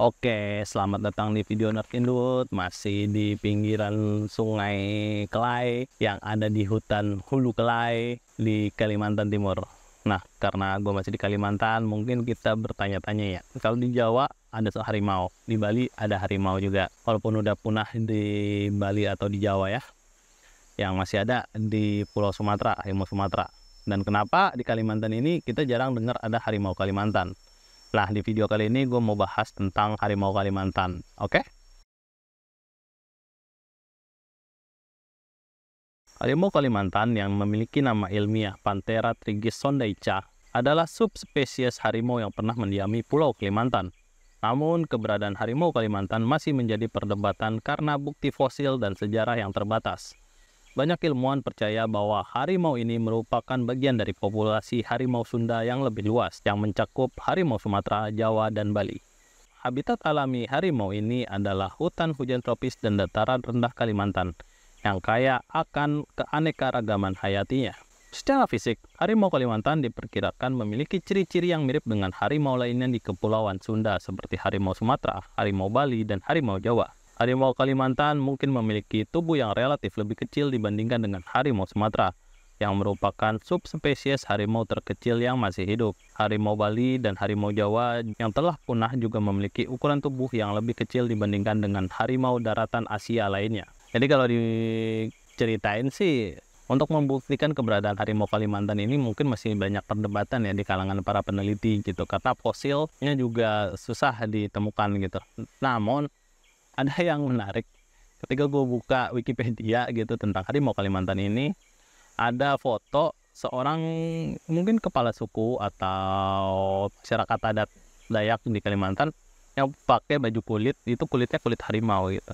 Oke, selamat datang di video Nerd Indut. Masih di pinggiran Sungai Kelai yang ada di hutan Hulu Kelai di Kalimantan Timur. Nah, karena gue masih di Kalimantan, mungkin kita bertanya-tanya ya. Kalau di Jawa ada harimau, di Bali ada harimau juga. Walaupun udah punah di Bali atau di Jawa ya, yang masih ada di Pulau Sumatera, harimau Sumatera. Dan kenapa di Kalimantan ini kita jarang dengar ada harimau Kalimantan? Nah, di video kali ini gue mau bahas tentang harimau Kalimantan. Oke? Okay? Harimau Kalimantan yang memiliki nama ilmiah Panthera sondaica adalah subspesies harimau yang pernah mendiami Pulau Kalimantan. Namun, keberadaan harimau Kalimantan masih menjadi perdebatan karena bukti fosil dan sejarah yang terbatas. Banyak ilmuwan percaya bahwa harimau ini merupakan bagian dari populasi harimau Sunda yang lebih luas, yang mencakup harimau Sumatera, Jawa, dan Bali. Habitat alami harimau ini adalah hutan hujan tropis dan dataran rendah Kalimantan, yang kaya akan keanekaragaman hayatinya. Secara fisik, harimau Kalimantan diperkirakan memiliki ciri-ciri yang mirip dengan harimau lainnya di Kepulauan Sunda seperti harimau Sumatera, harimau Bali, dan harimau Jawa. Harimau Kalimantan mungkin memiliki tubuh yang relatif lebih kecil dibandingkan dengan harimau Sumatera, yang merupakan subspesies harimau terkecil yang masih hidup. Harimau Bali dan harimau Jawa yang telah punah juga memiliki ukuran tubuh yang lebih kecil dibandingkan dengan harimau daratan Asia lainnya. Jadi kalau diceritain sih untuk membuktikan keberadaan harimau Kalimantan ini mungkin masih banyak perdebatan ya di kalangan para peneliti gitu karena fosilnya juga susah ditemukan gitu. Namun ada yang menarik ketika gue buka Wikipedia gitu tentang harimau Kalimantan ini ada foto seorang mungkin kepala suku atau masyarakat adat Dayak di Kalimantan yang pakai baju kulit itu kulitnya kulit harimau gitu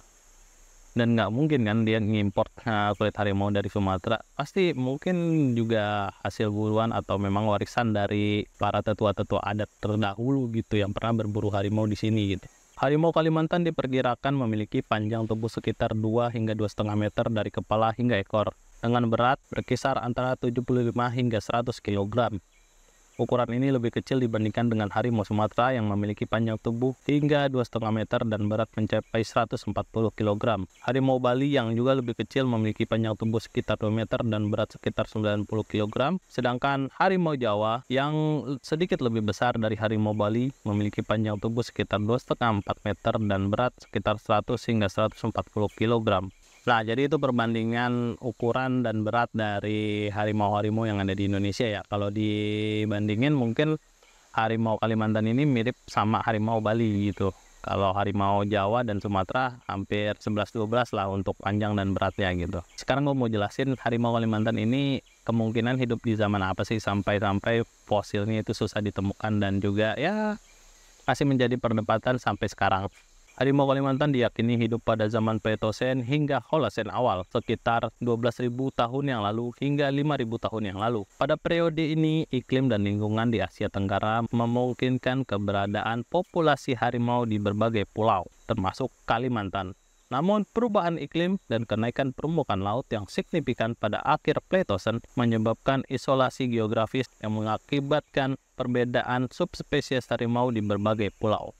dan nggak mungkin kan dia ngimpor kulit harimau dari Sumatera pasti mungkin juga hasil buruan atau memang warisan dari para tetua-tetua adat terdahulu gitu yang pernah berburu harimau di sini gitu Harimau Kalimantan diperkirakan memiliki panjang tubuh sekitar 2 hingga 2,5 meter dari kepala hingga ekor, dengan berat berkisar antara 75 hingga 100 kg. Ukuran ini lebih kecil dibandingkan dengan harimau Sumatera yang memiliki panjang tubuh hingga 2,5 meter dan berat mencapai 140 kg. Harimau Bali yang juga lebih kecil memiliki panjang tubuh sekitar 2 meter dan berat sekitar 90 kg. Sedangkan harimau Jawa yang sedikit lebih besar dari harimau Bali memiliki panjang tubuh sekitar 2,5 meter dan berat sekitar 100 hingga 140 kg. Nah, jadi itu perbandingan ukuran dan berat dari harimau-harimau yang ada di Indonesia ya. Kalau dibandingin mungkin harimau Kalimantan ini mirip sama harimau Bali gitu. Kalau harimau Jawa dan Sumatera hampir 11-12 lah untuk panjang dan beratnya gitu. Sekarang gue mau jelasin harimau Kalimantan ini kemungkinan hidup di zaman apa sih sampai-sampai fosilnya itu susah ditemukan dan juga ya masih menjadi perdebatan sampai sekarang. Harimau Kalimantan diyakini hidup pada zaman Pleistosen hingga Holosen awal, sekitar 12.000 tahun yang lalu hingga 5.000 tahun yang lalu. Pada periode ini, iklim dan lingkungan di Asia Tenggara memungkinkan keberadaan populasi harimau di berbagai pulau, termasuk Kalimantan. Namun, perubahan iklim dan kenaikan permukaan laut yang signifikan pada akhir Pleistosen menyebabkan isolasi geografis yang mengakibatkan perbedaan subspesies harimau di berbagai pulau.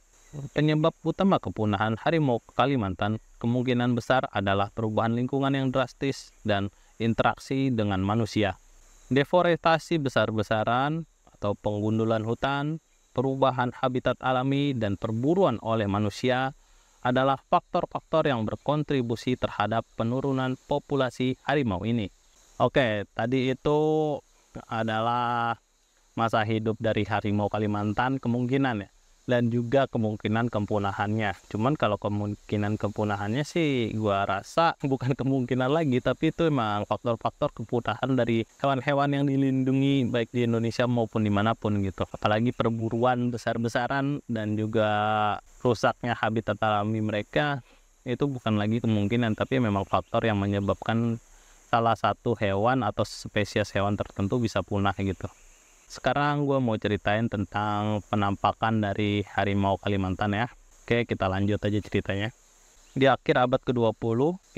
Penyebab utama kepunahan harimau Kalimantan kemungkinan besar adalah perubahan lingkungan yang drastis dan interaksi dengan manusia. Deforestasi besar-besaran atau penggundulan hutan, perubahan habitat alami dan perburuan oleh manusia adalah faktor-faktor yang berkontribusi terhadap penurunan populasi harimau ini. Oke, tadi itu adalah masa hidup dari harimau Kalimantan kemungkinan ya dan juga kemungkinan kepunahannya. Cuman kalau kemungkinan kepunahannya sih gua rasa bukan kemungkinan lagi tapi itu emang faktor-faktor kepunahan dari hewan-hewan yang dilindungi baik di Indonesia maupun dimanapun gitu. Apalagi perburuan besar-besaran dan juga rusaknya habitat alami mereka itu bukan lagi kemungkinan tapi memang faktor yang menyebabkan salah satu hewan atau spesies hewan tertentu bisa punah gitu. Sekarang gue mau ceritain tentang penampakan dari harimau Kalimantan ya. Oke, kita lanjut aja ceritanya. Di akhir abad ke-20,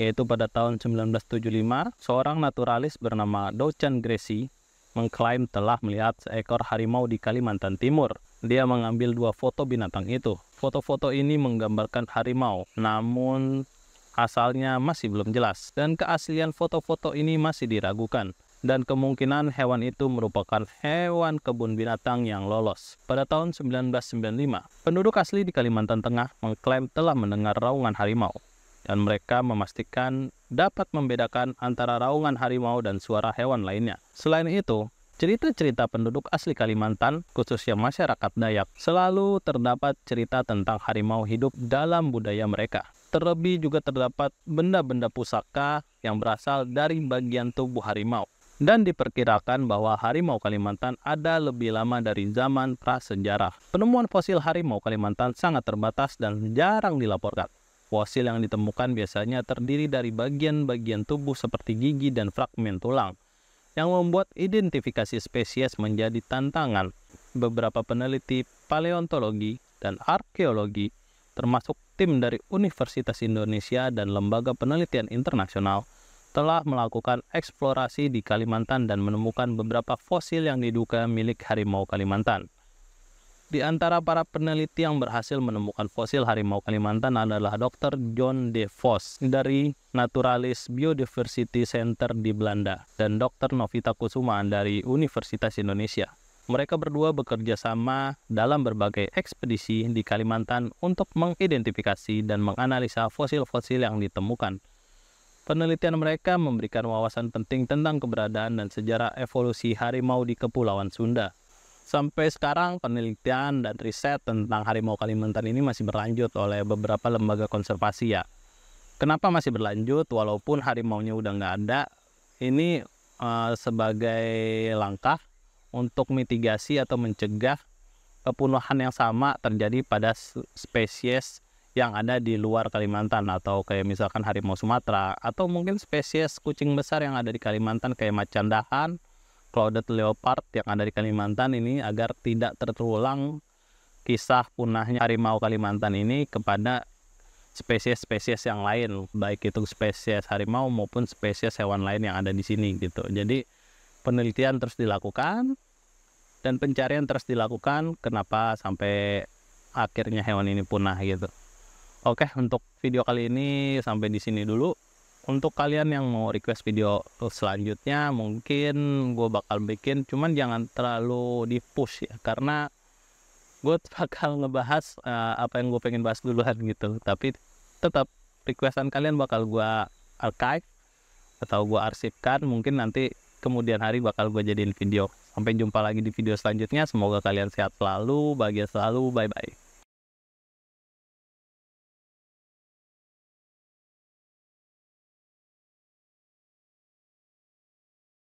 yaitu pada tahun 1975, seorang naturalis bernama Dochen Gracie mengklaim telah melihat seekor harimau di Kalimantan Timur. Dia mengambil dua foto binatang itu. Foto-foto ini menggambarkan harimau, namun asalnya masih belum jelas dan keaslian foto-foto ini masih diragukan dan kemungkinan hewan itu merupakan hewan kebun binatang yang lolos. Pada tahun 1995, penduduk asli di Kalimantan Tengah mengklaim telah mendengar raungan harimau dan mereka memastikan dapat membedakan antara raungan harimau dan suara hewan lainnya. Selain itu, cerita-cerita penduduk asli Kalimantan, khususnya masyarakat Dayak, selalu terdapat cerita tentang harimau hidup dalam budaya mereka. Terlebih juga terdapat benda-benda pusaka yang berasal dari bagian tubuh harimau dan diperkirakan bahwa harimau Kalimantan ada lebih lama dari zaman prasejarah. Penemuan fosil harimau Kalimantan sangat terbatas dan jarang dilaporkan. Fosil yang ditemukan biasanya terdiri dari bagian-bagian tubuh seperti gigi dan fragmen tulang, yang membuat identifikasi spesies menjadi tantangan. Beberapa peneliti paleontologi dan arkeologi, termasuk tim dari Universitas Indonesia dan lembaga penelitian internasional, telah melakukan eksplorasi di Kalimantan dan menemukan beberapa fosil yang diduga milik harimau Kalimantan. Di antara para peneliti yang berhasil menemukan fosil harimau Kalimantan adalah Dr. John De Vos dari Naturalis Biodiversity Center di Belanda dan Dr. Novita Kusuma dari Universitas Indonesia. Mereka berdua bekerja sama dalam berbagai ekspedisi di Kalimantan untuk mengidentifikasi dan menganalisa fosil-fosil yang ditemukan. Penelitian mereka memberikan wawasan penting tentang keberadaan dan sejarah evolusi harimau di Kepulauan Sunda. Sampai sekarang penelitian dan riset tentang harimau Kalimantan ini masih berlanjut oleh beberapa lembaga konservasi ya. Kenapa masih berlanjut walaupun harimaunya udah nggak ada? Ini uh, sebagai langkah untuk mitigasi atau mencegah kepunahan yang sama terjadi pada spesies yang ada di luar Kalimantan atau kayak misalkan harimau Sumatera atau mungkin spesies kucing besar yang ada di Kalimantan kayak macan dahan, clouded leopard yang ada di Kalimantan ini agar tidak terulang kisah punahnya harimau Kalimantan ini kepada spesies-spesies yang lain baik itu spesies harimau maupun spesies hewan lain yang ada di sini gitu. Jadi penelitian terus dilakukan dan pencarian terus dilakukan kenapa sampai akhirnya hewan ini punah gitu. Oke, untuk video kali ini sampai di sini dulu. Untuk kalian yang mau request video selanjutnya, mungkin gue bakal bikin, cuman jangan terlalu di push ya, karena gue bakal ngebahas uh, apa yang gue pengen bahas duluan gitu. Tapi tetap requestan kalian bakal gue archive atau gue arsipkan, mungkin nanti kemudian hari bakal gue jadiin video. Sampai jumpa lagi di video selanjutnya. Semoga kalian sehat selalu, bahagia selalu. Bye bye.